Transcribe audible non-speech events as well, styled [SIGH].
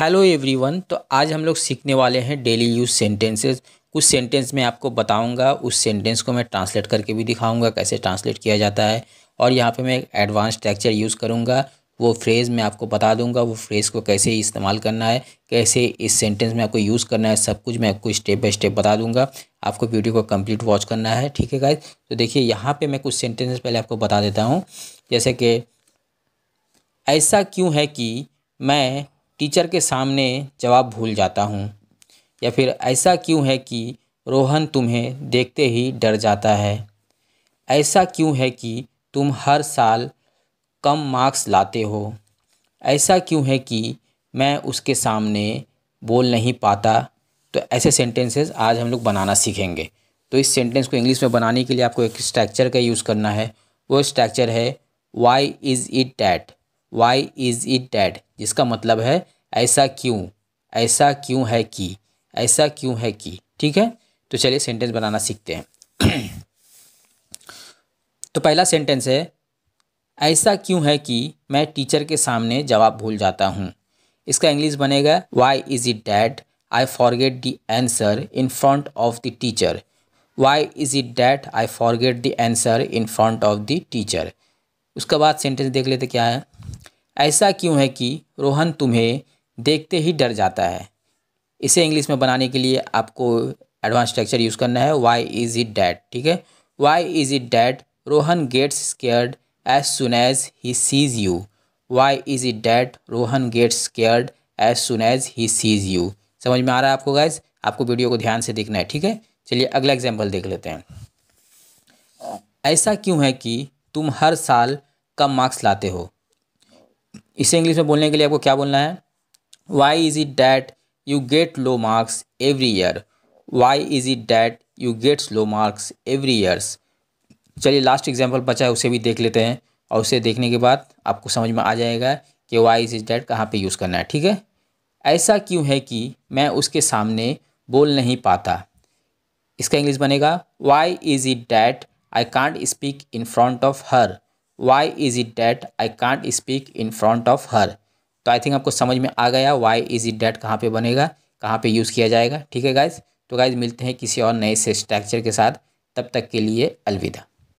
hello everyone तो आज हम लोग सीखने वाले हैं डेली यूज सेंटेंसेस कुछ सेंटेंस मैं आपको बताऊंगा उस सेंटेंस को मैं ट्रांसलेट करके भी दिखाऊंगा कैसे ट्रांसलेट किया जाता है और यहाँ पे मैं एक एडवांस स्ट्रक्चर यूज़ करूँगा वो फ्रेज़ मैं आपको बता दूंगा वो फ्रेज़ को कैसे इस्तेमाल करना है कैसे इस सेंटेंस में आपको यूज़ करना है सब कुछ मैं आपको स्टेप बाय स्टेप बता दूंगा आपको वीडियो को कंप्लीट वॉच करना है ठीक है गाइज तो देखिए यहाँ पे मैं कुछ सेंटेंसेस पहले आपको बता देता हूँ जैसे कि ऐसा क्यों है कि मैं टीचर के सामने जवाब भूल जाता हूँ या फिर ऐसा क्यों है कि रोहन तुम्हें देखते ही डर जाता है ऐसा क्यों है कि तुम हर साल कम मार्क्स लाते हो ऐसा क्यों है कि मैं उसके सामने बोल नहीं पाता तो ऐसे सेंटेंसेस आज हम लोग बनाना सीखेंगे तो इस सेंटेंस को इंग्लिश में बनाने के लिए आपको एक स्ट्रक्चर का यूज़ करना है वो स्ट्रक्चर है why is it that why is it that जिसका मतलब है ऐसा क्यों ऐसा क्यों है कि ऐसा क्यों है कि ठीक है तो चलिए सेंटेंस बनाना सीखते हैं [CLEARS THROAT] तो पहला सेंटेंस है ऐसा क्यों है कि मैं टीचर के सामने जवाब भूल जाता हूँ इसका इंग्लिश बनेगा why is it that I forget the answer in front of the teacher why is it that I forget the answer in front of the teacher उसके बाद सेंटेंस देख लेते क्या है ऐसा क्यों है कि रोहन तुम्हें देखते ही डर जाता है इसे इंग्लिश में बनाने के लिए आपको एडवांस स्ट्रक्चर यूज़ करना है वाई इज़ इट डैट ठीक है why is it that Rohan gets scared as soon as he sees you why is it that Rohan gets scared as soon as he sees you समझ में आ रहा है आपको gas आपको वीडियो को ध्यान से देखना है ठीक है चलिए अगला एग्जाम्पल देख लेते हैं ऐसा क्यों है कि तुम हर साल कम मार्क्स लाते हो इसे इंग्लिश में बोलने के लिए आपको क्या बोलना है why is it that you get low marks every year why is it that you gets low marks every years चलिए लास्ट एग्जाम्पल बचा है उसे भी देख लेते हैं और उसे देखने के बाद आपको समझ में आ जाएगा कि वाई इज इज डैट कहाँ पर यूज़ करना है ठीक है ऐसा क्यों है कि मैं उसके सामने बोल नहीं पाता इसका इंग्लिश बनेगा why is it that I can't speak in front of her why is it that I can't speak in front of her तो आई थिंक आपको समझ में आ गया वाई इज़ इट डैट कहाँ पे बनेगा कहाँ पे यूज़ किया जाएगा ठीक है गाइज तो गाइज मिलते हैं किसी और नए से स्ट्रक्चर के साथ तब तक के लिए अलविदा